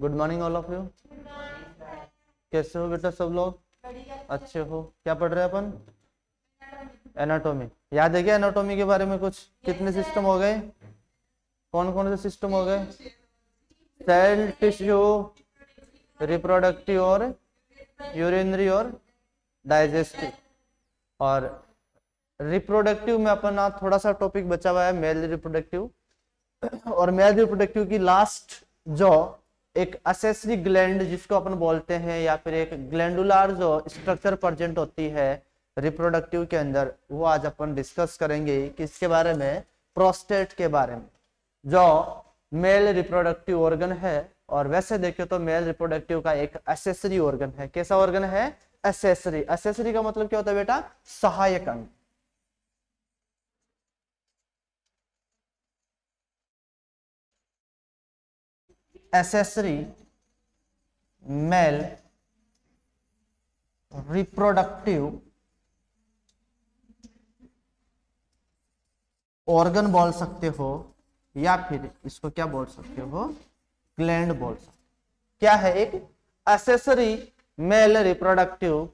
good morning all of you कैसे हो बेटा सब लोग अच्छे हो क्या पढ़ रहे हैं अपन एनाटोमी याद है क्या एनाटोमी के बारे में कुछ कितने सिस्टम हो गए कौन कौन से सिस्टम हो गए सेल टिश्यू रिप्रोडक्टिव और यूरिनरी और डाइजेस्टिव और रिप्रोडक्टिव में अपना थोड़ा सा टॉपिक बचा हुआ है मेल रिप्रोडक्टिव और मेल रिप्रोडक्टिव की लास्ट जो एक असेसरी ग्लैंड जिसको अपन बोलते हैं या फिर एक ग्लैंडुलर जो स्ट्रक्चर प्रजेंट होती है रिप्रोडक्टिव के अंदर वो आज अपन डिस्कस करेंगे किसके बारे में प्रोस्टेट के बारे में जो मेल रिप्रोडक्टिव ऑर्गन है और वैसे देखे तो मेल रिप्रोडक्टिव का एक असेसरी ऑर्गन है कैसा ऑर्गन है असेसरी असेसरी का मतलब क्या होता है बेटा सहायक अंग एसेसरी मेल रिप्रोडक्टिव ऑर्गन बोल सकते हो या फिर इसको क्या बोल सकते हो ग्लैंड बोल सकते हो क्या है एक एसेसरी मेल रिप्रोडक्टिव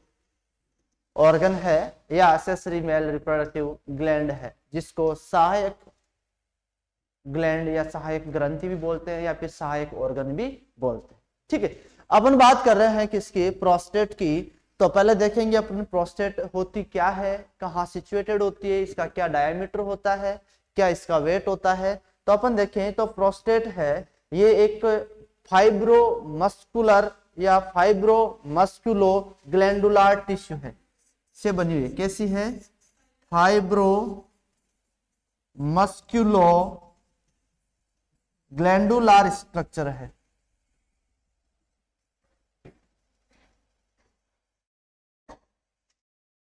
ऑर्गन है या एसेसरी मेल रिप्रोडक्टिव ग्लैंड है जिसको सहायक ग्लैंड या सहायक ग्रंथि भी बोलते हैं या फिर सहायक ऑर्गन भी बोलते हैं ठीक है अब हम बात कर रहे हैं किसकी प्रोस्टेट की तो पहले देखेंगे अपनी प्रोस्टेट होती क्या है कहाँ सिचुएटेड होती है इसका क्या डायमीटर होता है क्या इसका वेट होता है तो अपन देखें तो प्रोस्टेट है ये एक फाइब्रो मस्कुलर या फाइब्रो मस्कुलो ग्लैंडुलर टिश्यू है से बनी हुई कैसी है फाइब्रो मस्क्यूलो ग्लैंडुलर स्ट्रक्चर है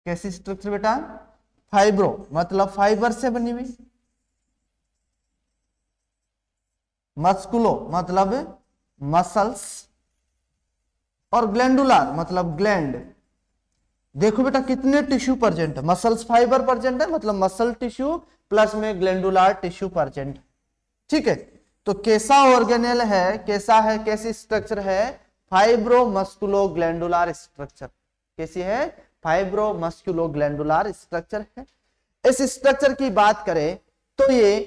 कैसी स्ट्रक्चर बेटा फाइब्रो मतलब फाइबर से बनी हुई मस्कुलो मतलब मसल्स और ग्लैंडुलर मतलब ग्लैंड देखो बेटा कितने टिश्यू परजेंट है मसल्स फाइबर परजेंट है मतलब मसल टिश्यू प्लस में ग्लैंडुलर टिश्यू परजेंट ठीक है तो कैसा ऑर्गेनेल है कैसा है कैसी स्ट्रक्चर है फाइब्रोमस्कुलो ग्लैंडुलर स्ट्रक्चर कैसी है फाइब्रोमस्कुलो ग्लैंडुलर स्ट्रक्चर है इस स्ट्रक्चर की बात करें तो ये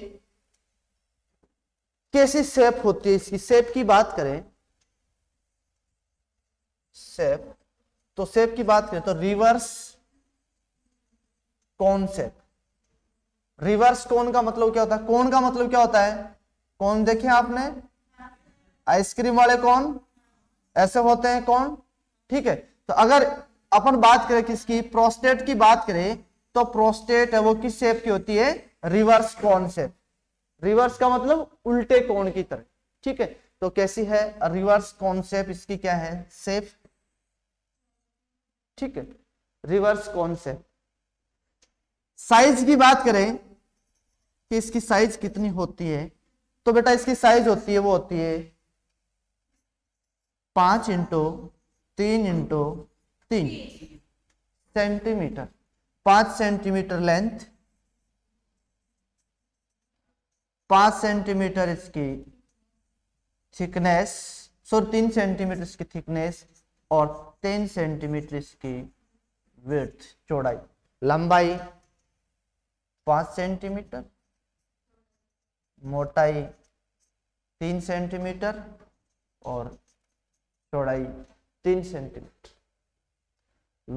कैसी शेप होती है इसकी शेप की बात करें शेप तो शेप की बात करें तो रिवर्स कौन सेप रिवर्स कौन का मतलब क्या होता है कौन का मतलब क्या होता है कौन देखे आपने आइसक्रीम वाले कौन ऐसे होते हैं कौन ठीक है तो अगर अपन बात करें किसकी प्रोस्टेट की बात करें तो प्रोस्टेट है वो किस शेप की होती है रिवर्स कौन से रिवर्स का मतलब उल्टे कौन की तरह ठीक है तो कैसी है रिवर्स कौन इसकी क्या है सेफ ठीक है रिवर्स कौन साइज की बात करें कि इसकी साइज कितनी होती है तो बेटा इसकी साइज होती है वो होती है पांच इंटू तीन इंटू तीन सेंटीमीटर पांच सेंटीमीटर लेंथ पांच सेंटीमीटर इसकी थिकनेस सॉरी तीन सेंटीमीटर इसकी थिकनेस और तीन सेंटीमीटर इसकी विड्थ चौड़ाई लंबाई पांच सेंटीमीटर मोटाई तीन सेंटीमीटर और चौड़ाई तीन सेंटीमीटर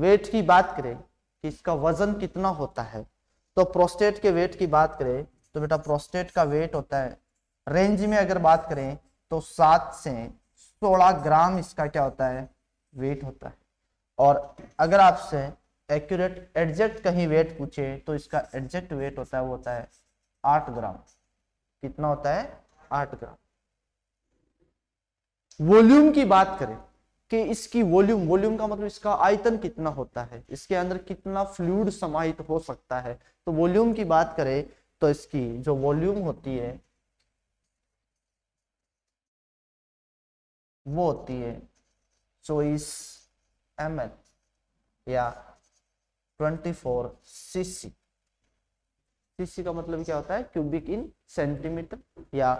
वेट की बात करें कि इसका वजन कितना होता है तो प्रोस्टेट के वेट की बात करें तो बेटा प्रोस्टेट का वेट होता है रेंज में अगर बात करें तो सात से सोलह ग्राम इसका क्या होता है वेट होता है और अगर आपसे एक्यूरेट एडजेक्ट कहीं वेट पूछे तो इसका एडजेक्ट वेट होता है वो होता है आठ ग्राम कितना होता है आठ ग्राम वॉल्यूम की बात करें कि इसकी वॉल्यूम वॉल्यूम का मतलब इसका आयतन कितना होता है इसके अंदर कितना फ्लूड समाहित हो सकता है तो वॉल्यूम की बात करें तो इसकी जो वॉल्यूम होती है वो होती है चौबीस एम या twenty four C C CC का मतलब क्या होता है क्यूबिक इन सेंटीमीटर या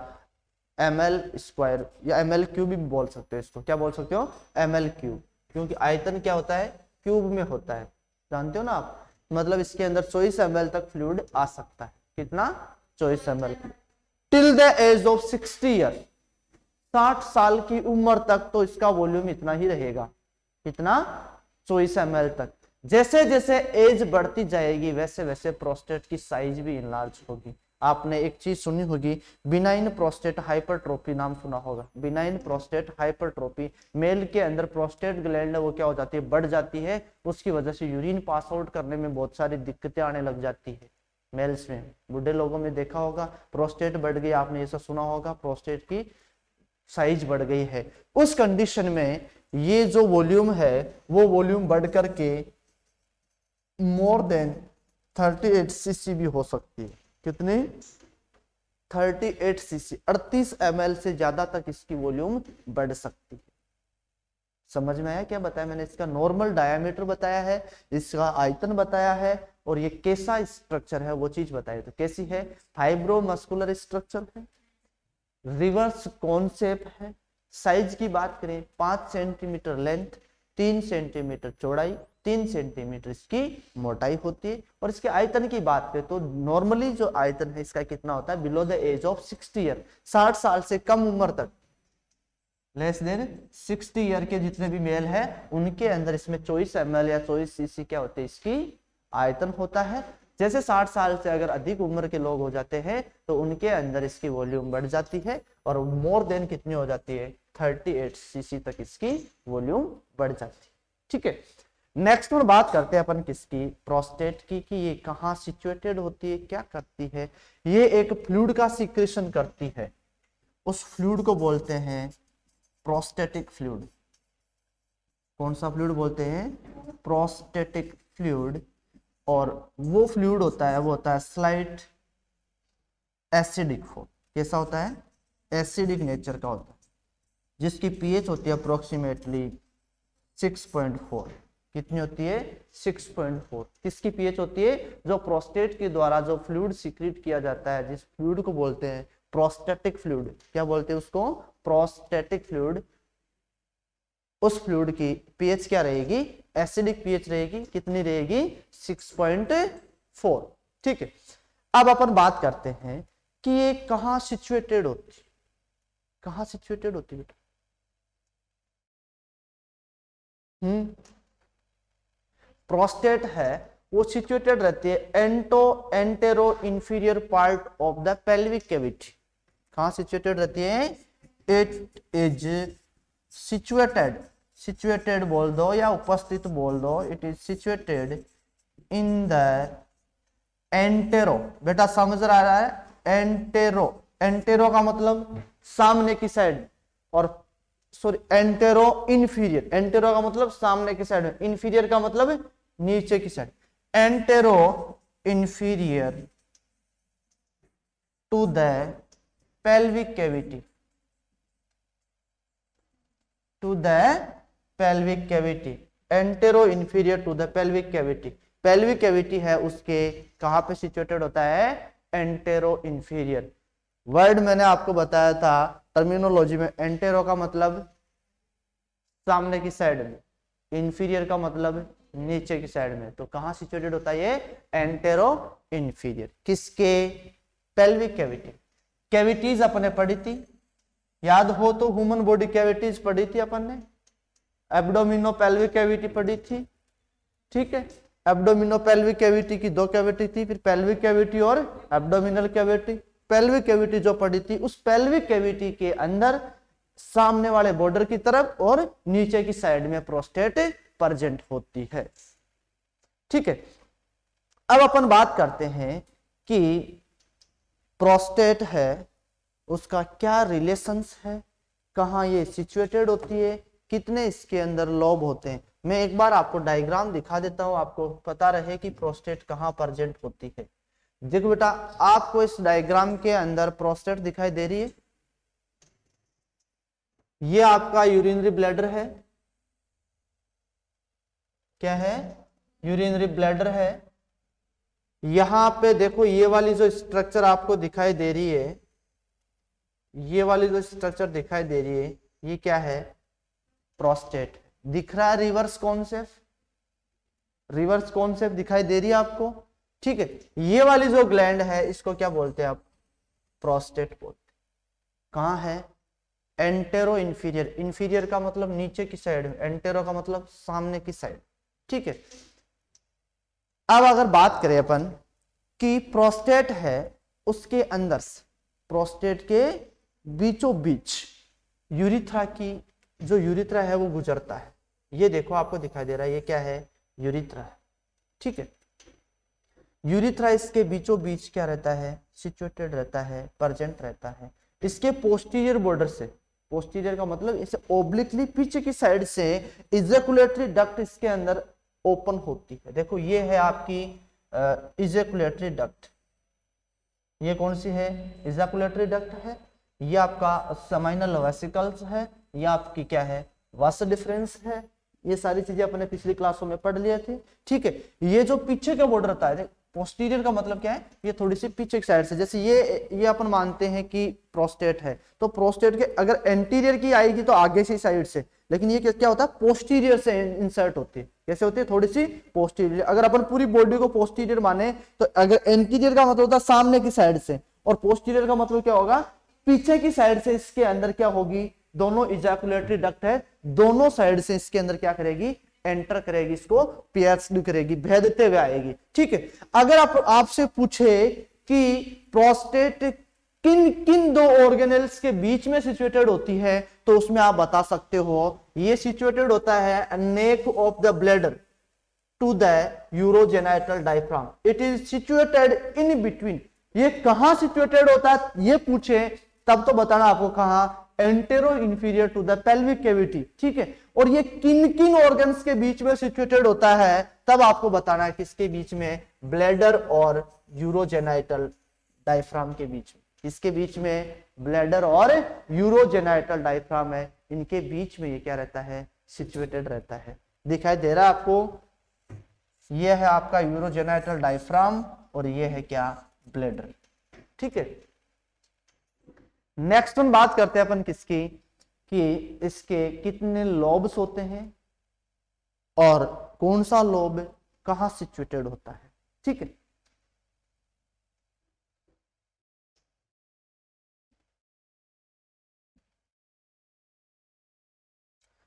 एम एल स्क्वायर या एम एल क्यूब भी बोल सकते हो इसको क्या बोल सकते हो एम एल क्यूब क्योंकि आयतन क्या होता है क्यूब में होता है जानते हो ना आप मतलब इसके अंदर चौबीस एम तक फ्लूड आ सकता है कितना चौबीस M L till the age of sixty year साठ साल की उम्र तक तो इसका वॉल्यूम इतना ही रहेगा कितना चौबीस एम तक जैसे जैसे एज बढ़ती जाएगी वैसे वैसे प्रोस्टेट की साइज भी इनलार्ज होगी आपने एक चीज सुनी होगी बिनाइन प्रोस्टेट हाइपरट्रोपी नाम सुना होगा बिनाइन प्रोस्टेट हाइपरट्रोपी मेल के अंदर प्रोस्टेट ग्लैंड वो क्या हो जाती है बढ़ जाती है उसकी वजह से यूरिन पास आउट करने में बहुत सारी दिक्कतें आने लग जाती है मेल्स में बूढ़े लोगों में देखा होगा प्रोस्टेट बढ़ गई आपने ऐसा सुना होगा प्रोस्टेट की साइज बढ़ गई है उस कंडीशन में ये जो वॉल्यूम है वो वॉल्यूम बढ़ करके मोर देन 38 सीसी भी हो सकती है कितनी 38 सीसी 38 एम से ज्यादा तक इसकी वॉल्यूम बढ़ सकती है समझ में आया क्या बताया मैंने इसका नॉर्मल डायमीटर बताया है इसका आयतन बताया है और ये कैसा स्ट्रक्चर है वो चीज बताई तो कैसी है फाइब्रोमस्कुलर स्ट्रक्चर है रिवर्स कॉन्सेप्ट है साइज की बात करें पांच सेंटीमीटर लेंथ तीन सेंटीमीटर चौड़ाई तीन सेंटीमीटर इसकी मोटाई होती है और इसके आयतन की बात करें तो नॉर्मली जो आयतन है इसका कितना होता है below the age of sixty year साठ साल से कम उम्र तक लेस देन सिक्सटी ईयर के जितने भी मेल है उनके अंदर इसमें चौबीस एम या चौबीस सीसी क्या होते हैं इसकी आयतन होता है जैसे 60 साल से अगर अधिक उम्र के लोग हो जाते हैं तो उनके अंदर इसकी वॉल्यूम बढ़ जाती है और मोर देन कितनी हो जाती है 38 सीसी तक इसकी वॉल्यूम बढ़ जाती है ठीक है नेक्स्ट में बात करते हैं अपन किसकी प्रोस्टेट की कि ये कहाँ सिचुएटेड होती है क्या करती है ये एक फ्लूड का सिक्रेशन करती है उस फ्लूड को बोलते हैं प्रोस्टेटिक फ्लूड कौन सा फ्लूड बोलते हैं प्रोस्टेटिक फ्लूड और वो फ्लूड होता है वो होता है स्लाइट एसिडिक हो कैसा होता है एसिडिक नेचर का होता है जिसकी पीएच होती है अप्रोक्सीमेटली सिक्स पॉइंट फोर कितनी होती है 6.4 किसकी पीएच होती है जो प्रोस्टेट के द्वारा जो फ्लूड सीक्रेट किया जाता है जिस फ्लूड को बोलते हैं प्रोस्टेटिक फ्लूड क्या बोलते हैं उसको प्रोस्टेटिक फ्लूड उस फ्लूड की पीएच क्या रहेगी एसिडिक पीएच रहेगी कितनी रहेगी 6.4 ठीक है अब अपन बात करते हैं कि ये कहां सिचुएटेड होती कहां सिचुएटेड होती बेटा हम्म प्रोस्टेट है वो सिचुएटेड रहती है एंटो antero inferior part of the pelvic cavity कहा सिचुएटेड रहती है इट इज सिचुएटेड सिचुएटेड बोल दो या उपस्थित बोल दो it is situated in the antero बेटा समझ रहा है एंटेरो एंटेरो का मतलब सामने की साइड और सॉरी एंटेरो इंफीरियर एंटेरो का मतलब सामने की साइड इंफीरियर का मतलब नीचे की side antero inferior to the pelvic cavity to the pelvic cavity antero inferior to the pelvic cavity pelvic cavity है उसके कहां पे सिचुएटेड होता है एंटेरो इन्फीरियर वर्ड मैंने आपको बताया था टर्मिनोलॉजी में एंटेरो का मतलब सामने की साइड में इंफीरियर का मतलब नीचे की साइड में तो कहाँ सिचुएटेड होता है ये एंटेरो इंफीरियर किसके पेल्विक कैविटी कैविटीज अपने पढ़ी थी याद हो तो ह्यूमन बॉडी कैविटीज पढ़ी थी अपन ने एब्डोमिनो पेल्विक कैविटी पढ़ी थी ठीक है एब्डोमिनो पेल्विक कैविटी की दो कैविटी थी फिर पेल्विक कैविटी और एब्डोमिनल कैविटी पेल्विक कैविटी जो पड़ी थी उस पेल्विक कैविटी के अंदर सामने वाले बॉर्डर की तरफ और नीचे की साइड में प्रोस्टेट प्रजेंट होती है ठीक है अब अपन बात करते हैं कि प्रोस्टेट है उसका क्या रिलेशंस है कहाँ ये सिचुएटेड होती है कितने इसके अंदर लोब होते हैं मैं एक बार आपको डायग्राम दिखा देता हूं आपको पता रहे कि प्रोस्टेट कहाँ प्रजेंट होती है देखो बेटा आपको इस डायग्राम के अंदर प्रोस्टेट दिखाई दे रही है ये आपका यूरिनरी ब्लैडर है क्या है यूरिनरी ब्लैडर है यहां पे देखो ये वाली जो स्ट्रक्चर आपको दिखाई दे रही है ये वाली जो स्ट्रक्चर दिखाई दे रही है ये क्या है प्रोस्टेट दिख रहा है रिवर्स कॉन्सेप्ट रिवर्स कॉन्सेप्ट दिखाई दे रही है आपको ठीक है ये वाली जो ग्लैंड है इसको क्या बोलते हैं आप प्रोस्टेट बोलते कहा है एंटेरो इन्फीरियर इन्फीरियर का मतलब नीचे की साइड एंटेरो का मतलब सामने की साइड ठीक है अब अगर बात करें अपन कि प्रोस्टेट है उसके अंदर से प्रोस्टेट के बीचों बीच यूरिथ्रा की जो यूरिथ्रा है वो गुजरता है ये देखो आपको दिखाई दे रहा है ये क्या है यूरिथ्रा है ठीक है यूरिथ्रा इसके बीचों बीच क्या रहता है सिचुएटेड रहता है परजेंट रहता है इसके पोस्टीरियर बॉर्डर से पोस्टीरियर का मतलब इसे ओब्लिकली पीछे की साइड से इजेकुलेटरी डक्ट इसके अंदर ओपन होती है देखो ये है आपकी इजेकुलेटरी डक्ट ये कौन सी है इजेकुलेटरी डक्ट है ये आपका समाइनल वेसिकल्स है ये आपकी क्या है वास डिफरेंस है ये सारी चीजें अपने पिछली क्लासों में पढ़ लिया थी ठीक है ये जो पीछे का बॉर्डर आता है पोस्टीरियर का मतलब क्या है ये थोड़ी सी पीछे की साइड से जैसे ये ये अपन मानते हैं कि प्रोस्टेट है तो प्रोस्टेट के अगर एंटीरियर की आएगी तो आगे से साइड से लेकिन ये क्या होता है पोस्टीरियर से इंसर्ट होती है कैसे होती है थोड़ी सी पोस्टीरियर अगर अपन पूरी बॉडी को पोस्टीरियर माने तो अगर एंटीरियर का मतलब होता है सामने की साइड से और पोस्टीरियर का मतलब क्या होगा पीछे की साइड से इसके अंदर क्या होगी दोनों इजैकुलेटरी डक्ट है दोनों साइड से इसके अंदर क्या करेगी एंटर करेगी इसको पीएचडी करेगी भेदते हुए आएगी ठीक है अगर आप आपसे पूछे कि प्रोस्टेट किन किन दो ऑर्गेनल्स के बीच में सिचुएटेड होती है तो उसमें आप बता सकते हो ये सिचुएटेड होता है neck of the bladder to the urogenital diaphragm it is situated in between ये कहां सिचुएटेड होता है ये पूछे तब तो बताना आपको कहा antero inferior to the pelvic cavity ठीक है और ये किन किन ऑर्गन्स के बीच में सिचुएटेड होता है तब आपको बताना है किसके बीच में ब्लैडर और यूरोजेनाइटल डायफ्राम के बीच में इसके बीच में ब्लैडर और यूरोजेनाइटल डायफ्राम है इनके बीच में ये क्या रहता है सिचुएटेड रहता है दिखाई दे रहा आपको यह है आपका यूरोजेनाइटल डायफ्राम और यह है क्या ब्लैडर ठीक है नेक्स्ट वन बात करते हैं अपन किसकी कि इसके कितने लोब्स होते हैं और कौन सा लोब कहा सिचुएटेड होता है ठीक है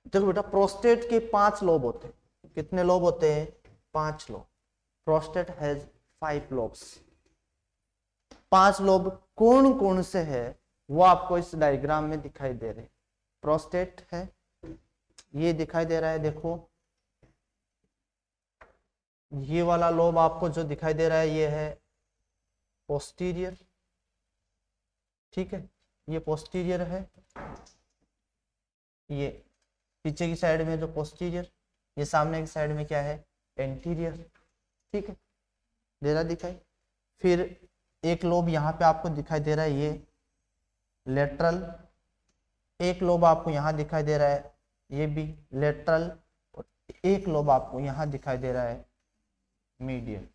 देखो बेटा प्रोस्टेट के पांच लोब होते हैं कितने लोब होते हैं पांच lobe prostate has five lobes पांच लोब कौन कौन से है वो आपको इस डायग्राम में दिखाई दे रहे प्रोस्टेट है ये दिखाई दे रहा है देखो ये वाला लोब आपको जो दिखाई दे रहा है ये है पोस्टीरियर ठीक है ये पोस्टीरियर है ये पीछे की साइड में जो पोस्टीरियर ये सामने की साइड में क्या है एंटीरियर ठीक है दे रहा दिखाई फिर एक लोब यहाँ पे आपको दिखाई दे रहा है ये लेटरल एक लोब आपको यहाँ दिखाई दे रहा है ये भी लेटरल और एक लोब आपको यहाँ दिखाई दे रहा है मीडियल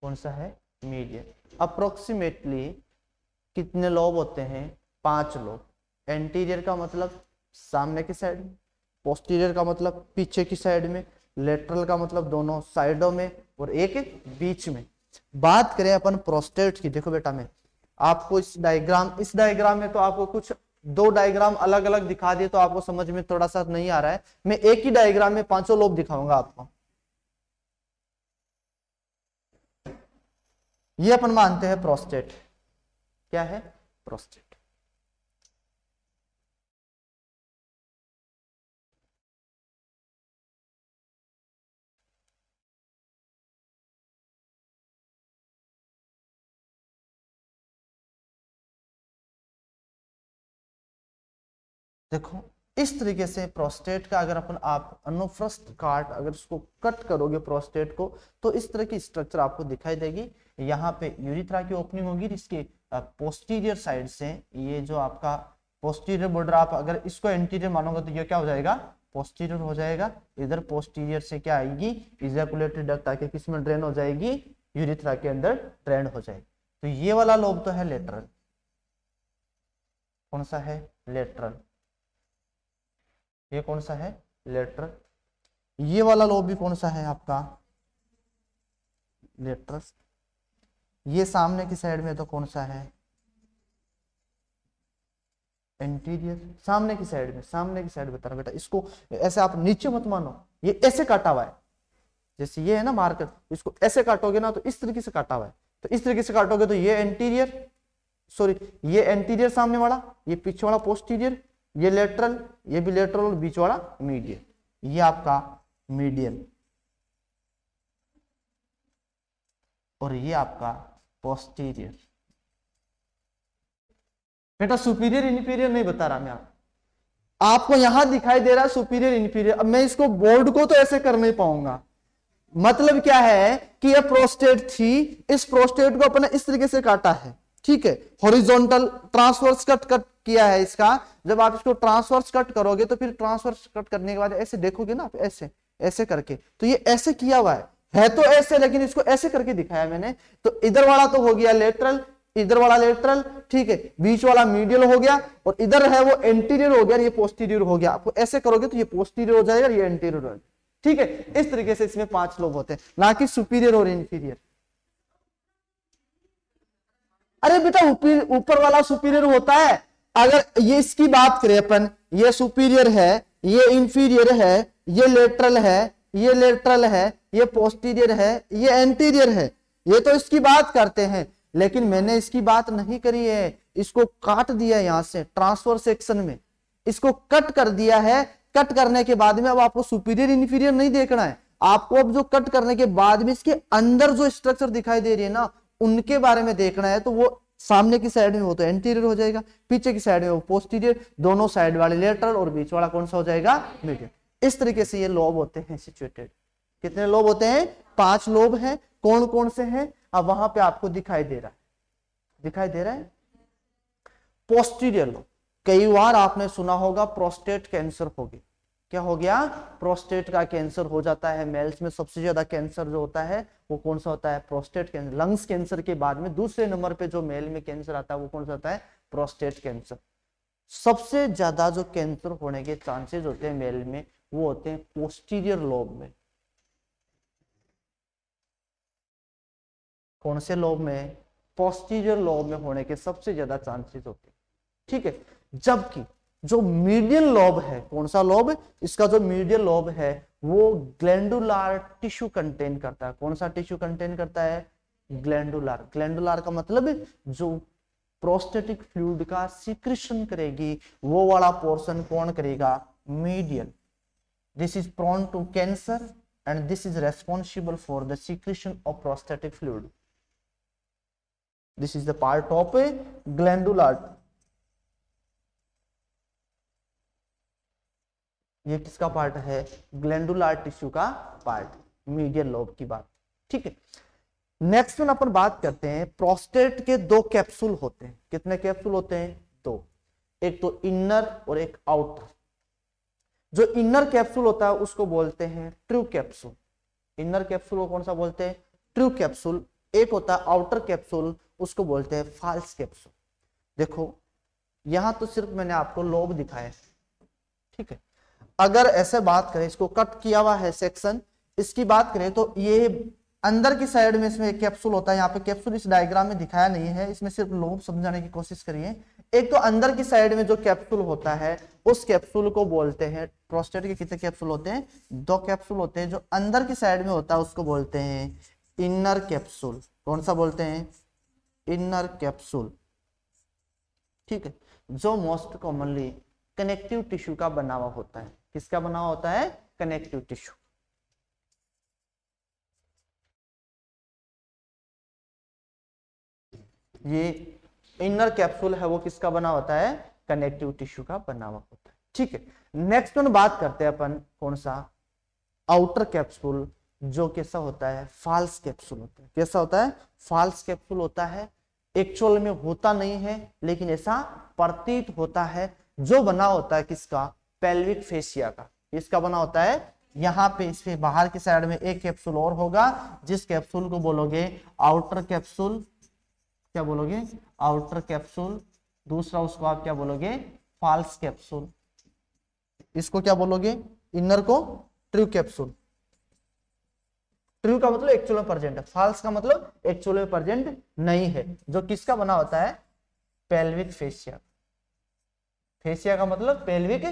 कौन सा है मीडियल अप्रोक्सीमेटली कितने लोब होते हैं पांच लोब एंटीरियर का मतलब सामने की साइड में पोस्टीरियर का मतलब पीछे की साइड में लेटरल का मतलब दोनों साइडों में और एक एक बीच में बात करें अपन प्रोस्टेट की देखो बेटा मैं आपको इस डायग्राम इस डायग्राम में तो आपको कुछ दो डायग्राम अलग अलग दिखा दिए तो आपको समझ में थोड़ा सा नहीं आ रहा है मैं एक ही डायग्राम में पांचों लोब दिखाऊंगा आपको ये अपन मानते हैं प्रोस्टेट क्या है प्रोस्टेट देखो इस तरीके से प्रोस्टेट का अगर अपन आप अनोफ्रस्ट कार्ड अगर उसको कट करोगे प्रोस्टेट को तो इस तरह की स्ट्रक्चर आपको दिखाई देगी यहाँ पे यूरिथ्रा की ओपनिंग होगी इसके पोस्टीरियर साइड से ये जो आपका पोस्टीरियर बॉर्डर आप अगर इसको इंटीरियर मानोगे तो ये क्या हो जाएगा पोस्टीरियर हो जाएगा इधर पोस्टीरियर से क्या आएगी इजैकुलेटरी डक्ट ताकि किसमें ड्रेन हो जाएगी यूरिथ्रा के अंदर ड्रेन हो जाएगी तो ये वाला लोब तो है लेटरल कौन सा है लेटरल ये कौन सा है लेटर ये वाला लोब भी कौन सा है आपका लेटर ये सामने की साइड में तो कौन सा है एंटीरियर सामने की साइड में सामने की साइड बता बेटा इसको ऐसे आप नीचे मत मानो ये ऐसे काटा हुआ है जैसे ये है ना मार्कर इसको ऐसे काटोगे ना तो इस तरीके से काटा हुआ है तो इस तरीके से काटोगे तो ये एंटीरियर सॉरी ये एंटीरियर सामने वाला ये पीछे वाला पोस्टीरियर ये लेटरल ये भी लेटरल और बीच वाला मीडियन ये आपका मीडियन और ये आपका पोस्टीरियर बेटा सुपीरियर इंपीरियर नहीं बता रहा मैं आप आपको यहां दिखाई दे रहा है सुपीरियर इंफीरियर अब मैं इसको बोर्ड को तो ऐसे कर नहीं पाऊंगा मतलब क्या है कि यह प्रोस्टेट थी इस प्रोस्टेट को अपने इस तरीके से काटा है ठीक है हॉरिजॉन्टल ट्रांसवर्स कट कट किया है इसका जब आप इसको ट्रांसवर्स कट करोगे तो फिर ट्रांसवर्स कट करने के बाद ऐसे देखोगे ना आप ऐसे ऐसे करके तो ये ऐसे किया हुआ है है तो ऐसे लेकिन इसको ऐसे करके दिखाया मैंने तो इधर वाला तो हो गया लेटरल इधर वाला लेटरल ठीक है बीच वाला मीडियल हो गया और इधर है वो एंटीरियर हो गया ये पोस्टीरियर हो गया आपको ऐसे करोगे तो ये पोस्टीरियर हो जाएगा ये एंटीरियर हो जाएगा ठीक है इस तरीके से इसमें पांच लोग होते हैं ना कि सुपीरियर और इंफीरियर अरे बेटा ऊपर वाला सुपीरियर होता है अगर ये इसकी बात करें अपन ये सुपीरियर है ये इंफीरियर है ये लेटरल है ये लेटरल है ये पोस्टीरियर है ये एंटीरियर है ये तो इसकी बात करते हैं लेकिन मैंने इसकी बात नहीं करी है इसको काट दिया यहां से ट्रांसफर सेक्शन में इसको कट कर दिया है कट करने के बाद में अब आपको सुपीरियर इंफीरियर नहीं देखना है आपको अब जो कट करने के बाद में इसके अंदर जो स्ट्रक्चर दिखाई दे रही है ना उनके बारे में देखना है तो वो सामने की साइड में वो तो एंटीरियर हो जाएगा पीछे की साइड में वो पोस्टीरियर दोनों साइड वाले लेटरल और बीच वाला कौन सा हो जाएगा मीडियम इस तरीके से ये लोब होते हैं सिचुएटेड कितने लोब होते हैं पांच लोब हैं कौन कौन से हैं अब वहां पे आपको दिखाई दे रहा है दिखाई दे रहा है पोस्टीरियर लोब कई बार आपने सुना होगा प्रोस्टेट कैंसर होगी क्या हो गया प्रोस्टेट का कैंसर हो जाता है मेल्स में सबसे ज्यादा कैंसर जो होता है वो कौन सा होता है प्रोस्टेट कैंसर लंग्स कैंसर के बाद में दूसरे नंबर पे जो मेल में कैंसर आता है वो कौन सा होता है प्रोस्टेट कैंसर सबसे ज्यादा जो कैंसर होने के चांसेस होते हैं मेल में वो होते हैं पोस्टीरियर लोब में कौन से लोब में पोस्टीरियर लोब में होने के सबसे ज्यादा चांसेस होते हैं ठीक है जबकि जो मीडियल लोब है कौन सा लोब इसका जो मीडियल लोब है वो ग्लैंडुलर टिश्यू कंटेन करता है कौन सा टिश्यू कंटेन करता है ग्लैंडुलर ग्लैंडुलर का मतलब जो प्रोस्टेटिक फ्लूड का सिक्रेशन करेगी वो वाला पोर्शन कौन करेगा medial this is prone to cancer and this is responsible for the secretion of prostatic fluid this is the part of glandular ये किसका पार्ट है ग्लैंडुलर टिश्यू का पार्ट मीडियल लोब की बात ठीक है नेक्स्ट में अपन बात करते हैं प्रोस्टेट के दो कैप्सूल होते हैं कितने कैप्सूल होते हैं दो एक तो इनर और एक आउटर जो इनर कैप्सूल होता है उसको बोलते हैं ट्रू कैप्सूल इनर कैप्सूल को कौन सा बोलते हैं ट्रू कैप्सूल एक होता है आउटर कैप्सूल उसको बोलते हैं फाल्स कैप्सूल देखो यहां तो सिर्फ मैंने आपको लोब दिखाया ठीक है अगर ऐसे बात करें इसको कट किया हुआ है सेक्शन इसकी बात करें तो ये अंदर की साइड में इसमें एक कैप्सूल होता है यहाँ पे कैप्सूल इस डायग्राम में दिखाया नहीं है इसमें सिर्फ लोग समझाने की कोशिश करिए एक तो अंदर की साइड में जो कैप्सूल होता है उस कैप्सूल को बोलते हैं प्रोस्टेट के कितने कैप्सूल होते हैं दो कैप्सूल होते हैं जो अंदर की साइड में होता है उसको बोलते हैं इनर कैप्सूल कौन सा बोलते हैं इनर कैप्सूल ठीक है जो मोस्ट कॉमनली कनेक्टिव टिश्यू का बना हुआ होता है किसका बना होता है कनेक्टिव टिश्यू ये इनर कैप्सूल है वो किसका बना होता है कनेक्टिव टिश्यू का बना हुआ होता है ठीक है नेक्स्ट वन बात करते हैं अपन कौन सा आउटर कैप्सूल जो कैसा होता है फॉल्स कैप्सूल होता है कैसा होता है फॉल्स कैप्सूल होता है एक्चुअल में होता नहीं है लेकिन ऐसा प्रतीत होता है जो बना होता है किसका पेल्विक फेसिया का इसका बना होता है यहाँ पे इसके बाहर की साइड में एक कैप्सूल और होगा जिस कैप्सूल को बोलोगे आउटर कैप्सूल क्या बोलोगे आउटर कैप्सूल दूसरा उसको आप क्या बोलोगे फॉल्स कैप्सूल इसको क्या बोलोगे इनर को ट्रू कैप्सूल ट्रू का मतलब एक्चुअल में प्रेजेंट है फॉल्स का मतलब एक्चुअल में प्रेजेंट नहीं है जो किसका बना होता है पेल्विक फेशिया फेशिया का मतलब पेल्विक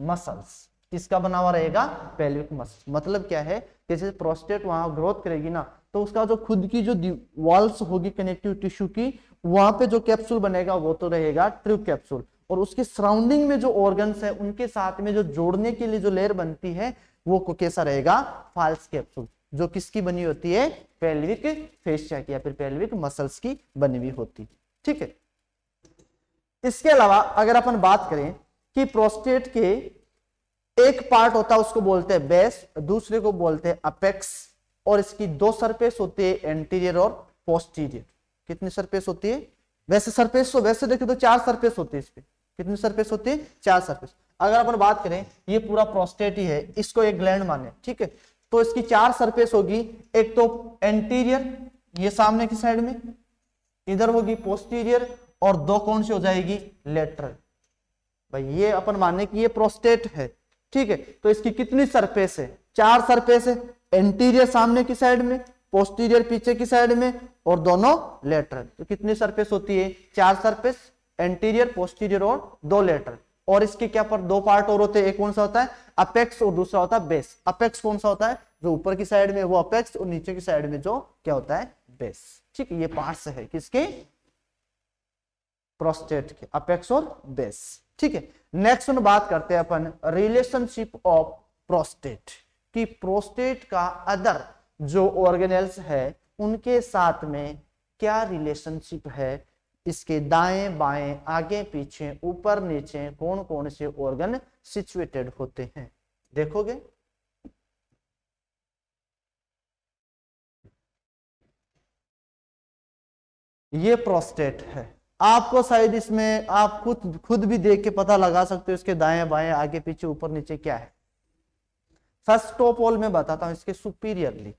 मसल्स किसका बना हुआ रहेगा पेल्विक मसल मतलब क्या है जैसे प्रोस्टेट वहां ग्रोथ करेगी ना तो उसका जो खुद की जो वॉल्स होगी कनेक्टिव टिश्यू की वहां पे जो कैप्सूल बनेगा वो तो रहेगा ट्रिप कैप्सूल और उसके सराउंडिंग में जो ऑर्गन्स है उनके साथ में जो जोड़ने के लिए जो लेयर बनती है वो कैसा रहेगा फाल्स कैप्सूल जो किसकी बनी होती है पेल्विक फेशिया की या फिर पेल्विक मसल्स की बनी हुई होती है ठीक है इसके अलावा अगर अपन बात करें कि प्रोस्टेट के एक पार्ट होता है उसको बोलते हैं बेस दूसरे को बोलते हैं अपेक्स और इसकी दो सरफेस होती है एंटीरियर और पोस्टीरियर कितनी सरफेस होती है वैसे सरफेस तो वैसे देखे तो चार सरफेस होती है इस पर कितनी सरफेस होती है चार सरफेस अगर अपन बात करें ये पूरा प्रोस्टेट ही है इसको एक ग्लैंड माने ठीक है तो इसकी चार सरफेस होगी एक तो एंटीरियर ये सामने की साइड में इधर होगी पोस्टीरियर और दो कौन सी हो जाएगी लेटरल भाई ये अपन माने कि ये प्रोस्टेट है ठीक है तो इसकी कितनी सरफेस है चार सरफेस है एंटीरियर सामने की साइड में पोस्टीरियर पीछे की साइड में और दोनों लेटर तो कितनी सरफेस होती है चार सरफेस एंटीरियर पोस्टीरियर और दो लेटर और इसके क्या पर दो पार्ट और होते हैं एक कौन सा होता है अपेक्स और दूसरा होता है बेस अपेक्स कौन सा होता है जो ऊपर की साइड में वो अपेक्स और नीचे की साइड में जो क्या होता है बेस ठीक है ये पार्ट्स है किसके प्रोस्टेट के अपेक्स और बेस ठीक है नेक्स्ट में बात करते हैं अपन रिलेशनशिप ऑफ प्रोस्टेट कि प्रोस्टेट का अदर जो ऑर्गेनल्स है उनके साथ में क्या रिलेशनशिप है इसके दाएं बाएं आगे पीछे ऊपर नीचे कौन कौन से ऑर्गन सिचुएटेड होते हैं देखोगे ये प्रोस्टेट है आपको शायद इसमें आप खुद खुद भी देख के पता लगा सकते हो इसके दाएं बाएं आगे पीछे ऊपर नीचे क्या है फर्स्ट टॉप ऑल में बताता हूं इसके सुपीरियरली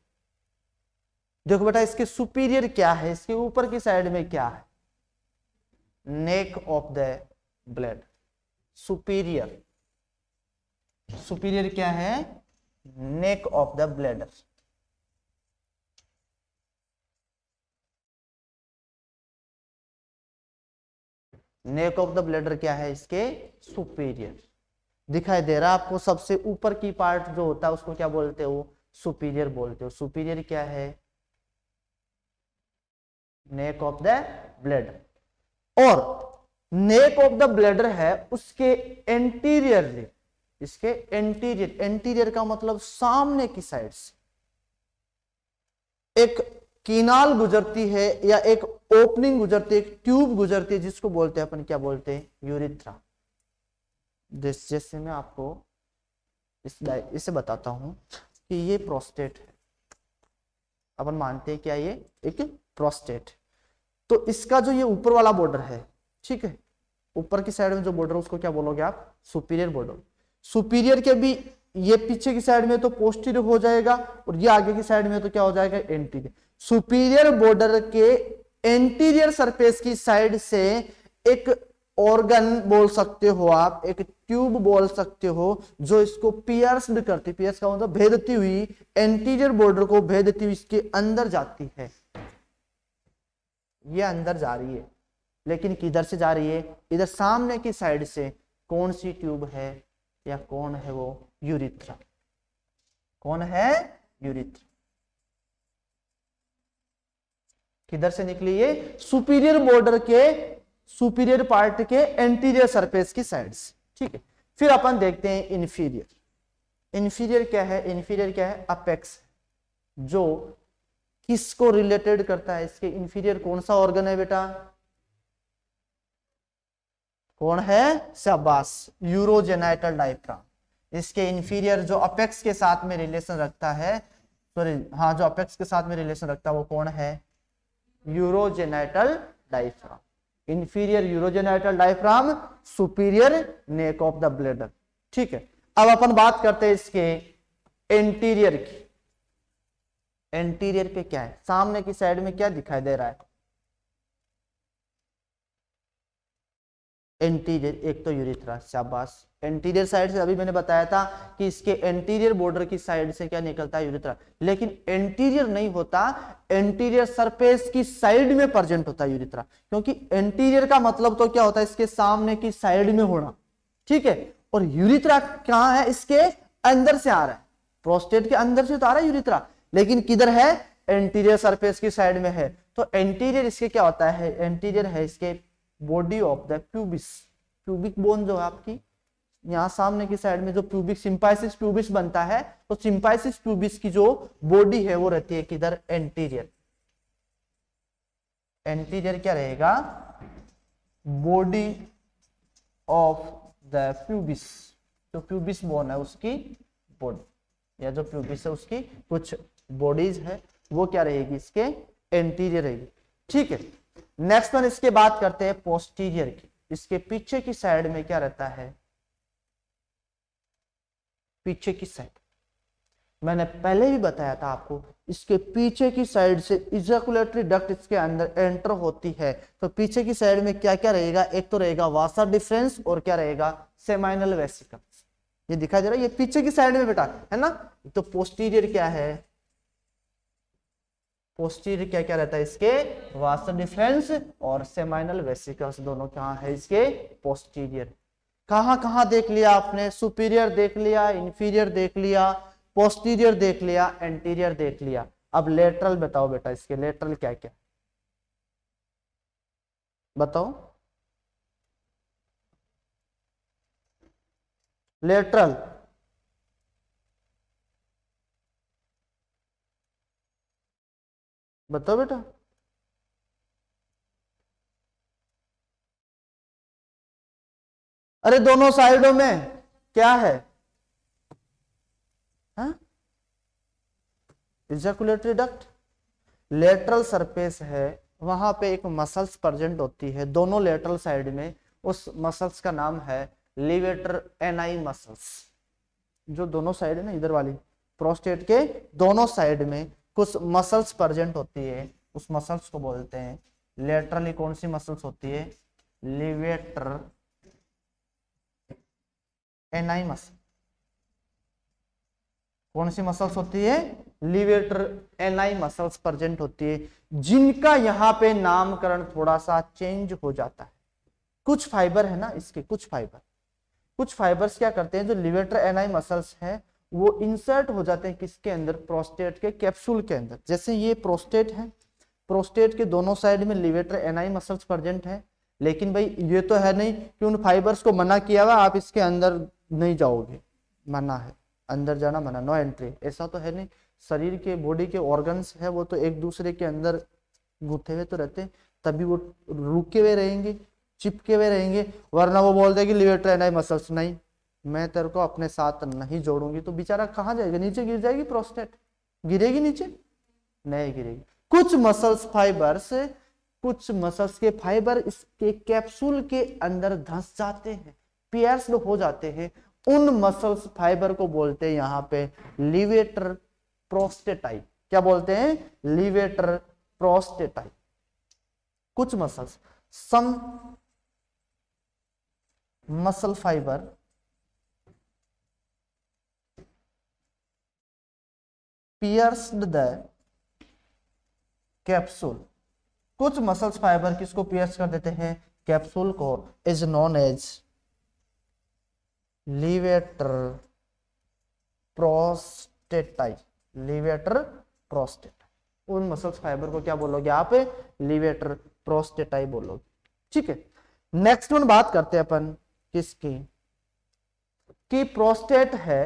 देखो बेटा इसके सुपीरियर क्या है इसके ऊपर की साइड में क्या है neck of the blood superior superior क्या है neck of the bladder neck of the bladder क्या है इसके सुपीरियर दिखाई दे रहा है आपको सबसे ऊपर की पार्ट जो होता है उसको क्या बोलते हो सुपीरियर बोलते हो सुपीरियर क्या है नेक ऑफ द ब्लेडर और नेक ऑफ द ब्लेडर है उसके एंटीरियर इसके एंटीरियर एंटीरियर का मतलब सामने की साइड से एक कीनाल गुजरती है या एक ओपनिंग गुजरती है एक ट्यूब गुजरती है जिसको बोलते हैं अपन क्या बोलते हैं यूरिथ्रा जैसे मैं आपको इस इसे बताता हूं कि ये प्रोस्टेट है अपन मानते हैं क्या ये एक प्रोस्टेट तो इसका जो ये ऊपर वाला बॉर्डर है ठीक है ऊपर की साइड में जो बॉर्डर उसको क्या बोलोगे आप सुपीरियर बॉर्डर सुपीरियर के भी ये पीछे की साइड में तो पोस्टीरियर हो जाएगा और ये आगे की साइड में तो क्या हो जाएगा एंटीरियर सुपीरियर बॉर्डर के एंटीरियर सरफेस की साइड से एक ऑर्गन बोल सकते हो आप एक ट्यूब बोल सकते हो जो इसको पियर्स करती पियर्स का मतलब भेदती हुई एंटीरियर बॉर्डर को भेदती हुई इसके अंदर जाती है ये अंदर जा रही है लेकिन किधर से जा रही है इधर सामने की साइड से कौन सी ट्यूब है या कौन है वो यूरिथ्रा कौन है यूरिथ्रा किधर से निकली ये सुपीरियर बॉर्डर के सुपीरियर पार्ट के एंटीरियर सरफेस की साइड से ठीक है फिर अपन देखते हैं इंफीरियर इंफीरियर क्या है इंफीरियर क्या है अपेक्स जो किसको रिलेटेड करता है इसके इंफीरियर कौन सा ऑर्गन है बेटा कौन है सबास यूरोजेनाइटल डायफ्राम इसके इन्फीरियर जो अपेक्स के साथ में रिलेशन रखता है सॉरी हाँ जो अपेक्स के साथ में रिलेशन रखता है वो कौन है urogenital diaphragm inferior urogenital diaphragm superior neck of the bladder ठीक है अब अपन बात करते हैं इसके एंटीरियर की एंटीरियर पे क्या है सामने की साइड में क्या दिखाई दे रहा है एंटीरियर एक तो यूरिथ्रा शाबाश एंटीरियर साइड से अभी मैंने बताया था कि इसके एंटीरियर बॉर्डर की साइड से क्या निकलता है यूरिथ्रा लेकिन एंटीरियर नहीं होता एंटीरियर सरफेस की साइड में प्रेजेंट होता है यूरिथ्रा क्योंकि एंटीरियर का मतलब तो क्या होता है इसके सामने की साइड में होना ठीक है और यूरिथ्रा कहां है इसके अंदर से आ रहा है प्रोस्टेट के अंदर से तो आ रहा है यूरिथ्रा लेकिन किधर है एंटीरियर सरफेस की साइड में है तो एंटीरियर इसके क्या होता है एंटीरियर है इसके body of the pubis pubic bone जो है आपकी यहाँ सामने की साइड में जो प्यूबिक सिंपाइसिस प्यूबिस बनता है तो सिंपाइसिस प्यूबिस की जो बॉडी है वो रहती है किधर एंटीरियर एंटीरियर क्या रहेगा बॉडी ऑफ द प्यूबिस जो प्यूबिस बोन है उसकी बॉडी या जो प्यूबिस है उसकी कुछ बॉडीज है वो क्या रहेगी इसके एंटीरियर रहेगी ठीक है नेक्स्ट वन इसके बात करते हैं पोस्टीरियर की इसके पीछे की साइड में क्या रहता है पीछे की साइड मैंने पहले भी बताया था आपको इसके पीछे की साइड से इजकुलेटरी डक्ट इसके अंदर एंटर होती है तो पीछे की साइड में क्या क्या रहेगा एक तो रहेगा वासर डिफरेंस और क्या रहेगा सेमाइनल वेसिकल ये दिखाई दे रहा है ये पीछे की साइड में बेटा है ना तो पोस्टीरियर क्या है पोस्टीर क्या क्या रहता है इसके वास्टर डिफरेंस और सेमाइनल वेसिकल्स दोनों कहाँ है इसके पोस्टीरियर कहाँ कहाँ देख लिया आपने सुपीरियर देख लिया इंफीरियर देख लिया पोस्टीरियर देख लिया एंटीरियर देख लिया अब लेटरल बताओ बेटा इसके लेटरल क्या क्या बताओ लेटरल बताओ बेटा अरे दोनों साइडों में क्या है इजेकुलेटरी डक्ट लेटरल सरफेस है वहां पे एक मसल्स प्रेजेंट होती है दोनों लेटरल साइड में उस मसल्स का नाम है लिवेटर एनआई मसल्स जो दोनों साइड है ना इधर वाली प्रोस्टेट के दोनों साइड में कुछ मसल्स प्रजेंट होती है उस मसल्स को बोलते हैं लेटरली कौन सी मसल्स होती है लिवेटर एनाई मसल कौन सी मसल्स होती है लिवेटर एनाई मसल्स प्रजेंट होती है जिनका यहाँ पे नामकरण थोड़ा सा चेंज हो जाता है कुछ फाइबर है ना इसके कुछ फाइबर कुछ फाइबर्स क्या करते हैं जो लिवेटर एनाई मसल्स हैं वो इंसर्ट हो जाते हैं किसके अंदर प्रोस्टेट के कैप्सूल के अंदर जैसे ये प्रोस्टेट है प्रोस्टेट के दोनों साइड में लिवेटर एनआई मसल्स प्रेजेंट है लेकिन भाई ये तो है नहीं कि उन फाइबर्स को मना किया हुआ आप इसके अंदर नहीं जाओगे मना है अंदर जाना मना नो एंट्री ऐसा तो है नहीं शरीर के बॉडी के ऑर्गन्स है वो तो एक दूसरे के अंदर घुटे हुए तो रहते तभी वो रुके हुए रहेंगे चिपके हुए रहेंगे वरना वो बोल देगी लिवेटर एनआई मसल्स नहीं मैं तेरे को अपने साथ नहीं जोड़ूंगी तो बेचारा कहाँ जाएगा नीचे गिर जाएगी प्रोस्टेट गिरेगी नीचे नहीं गिरेगी कुछ मसल्स फाइबर्स कुछ मसल्स के फाइबर इसके कैप्सूल के अंदर धंस जाते हैं पियर्स्ड हो जाते हैं उन मसल्स फाइबर को बोलते हैं यहाँ पे लिवेटर प्रोस्टेटाइट क्या बोलते हैं लिवेटर प्रोस्टेटाइट कुछ muscles some muscle fiber pierced the capsule कुछ मसल्स फाइबर किसको पियर्स कर देते हैं कैप्सूल को is known as levator prostatae levator prostate उन मसल्स फाइबर को क्या बोलोगे आप लिवेटर प्रोस्टेटाई बोलोगे ठीक है नेक्स्ट वन बात करते हैं अपन किसकी कि प्रोस्टेट है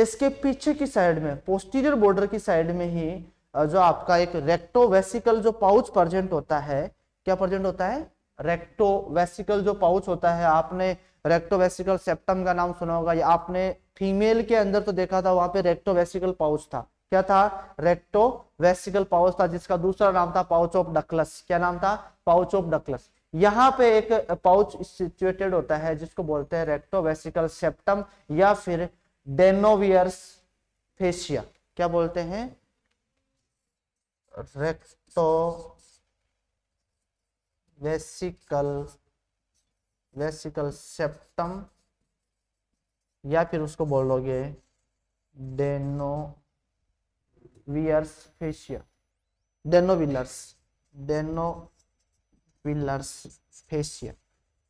इसके पीछे की साइड में पोस्टीरियर बॉर्डर की साइड में ही जो आपका एक रेक्टोवेसिकल जो पाउच प्रजेंट होता है क्या प्रजेंट होता है रेक्टोवेसिकल जो पाउच होता है आपने रेक्टोवेसिकल सेप्टम का नाम सुना होगा या आपने फीमेल के अंदर तो देखा था वहां पे रेक्टोवेसिकल पाउच था क्या था रेक्टोवेसिकल पाउच था जिसका दूसरा नाम था पाउच ऑफ डकलस क्या नाम था पाउच ऑफ डकलस यहाँ पे एक पाउच सिचुएटेड होता है जिसको बोलते हैं रेक्टोवेसिकल सेप्टम या फिर डेनोवियर्स फेशिया क्या बोलते हैं रेक्टो वेसिकल वेसिकल सेप्टम या फिर उसको बोलोगे डेनोवियर्स फेशिया डेनोविलर्स डेनोविलर्स फेशिया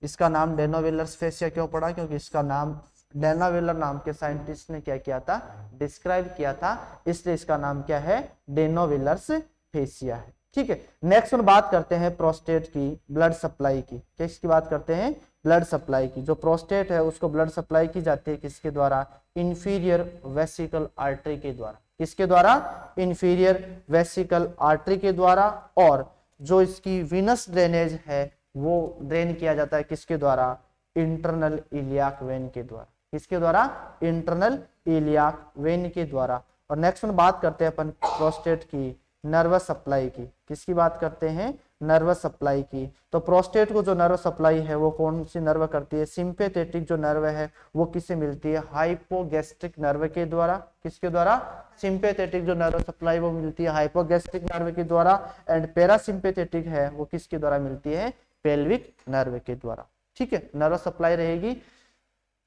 इसका नाम डेनोविलर्स फेशिया क्यों पड़ा क्योंकि इसका नाम डेना वेलर नाम के साइंटिस्ट ने क्या किया था डिस्क्राइब किया था इसलिए इसका नाम क्या है डेनोविलर्स फेसिया है ठीक है नेक्स्ट हम बात करते हैं प्रोस्टेट की ब्लड सप्लाई की किसकी बात करते हैं ब्लड सप्लाई की जो प्रोस्टेट है उसको ब्लड सप्लाई की जाती है किसके द्वारा इंफीरियर वेसिकल आर्टरी के द्वारा किसके द्वारा इंफीरियर वेसिकल आर्टरी के द्वारा और जो इसकी विनस ड्रेनेज है वो ड्रेन किया जाता है किसके द्वारा इंटरनल इलियाक वेन के द्वारा किसके द्वारा इंटरनल एलिया वेन के द्वारा और नेक्स्ट में बात करते हैं अपन प्रोस्टेट की नर्वस सप्लाई की किसकी बात करते हैं नर्वस सप्लाई की तो प्रोस्टेट को जो नर्व सप्लाई है वो कौन सी नर्व करती है सिंपेथेटिक जो नर्व है वो किसे मिलती है हाइपोगेस्ट्रिक नर्व के द्वारा किसके द्वारा सिंपेथेटिक जो नर्व सप्लाई वो मिलती है हाइपोगेस्ट्रिक नर्व के द्वारा एंड पैरासिम्पेथेटिक है वो किसके द्वारा मिलती है पेल्विक नर्व के द्वारा ठीक है नर्व सप्लाई रहेगी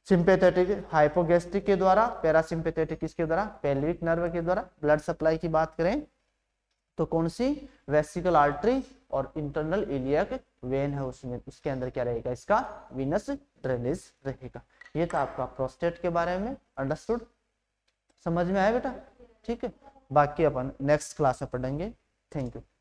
सिंपेथेटिक हाइपोगेस्टिक के द्वारा पैरासिंपेथेटिक किसके द्वारा पेल्विक नर्व के द्वारा ब्लड सप्लाई की बात करें तो कौन सी वेसिकल आर्टरी और इंटरनल इलियक वेन है उसमें उसके अंदर क्या रहेगा इसका विनस ड्रेनेज रहेगा ये था आपका प्रोस्टेट के बारे में अंडरस्टूड समझ में आया बेटा ठीक है बाकी अपन नेक्स्ट क्लास में पढ़ेंगे थैंक यू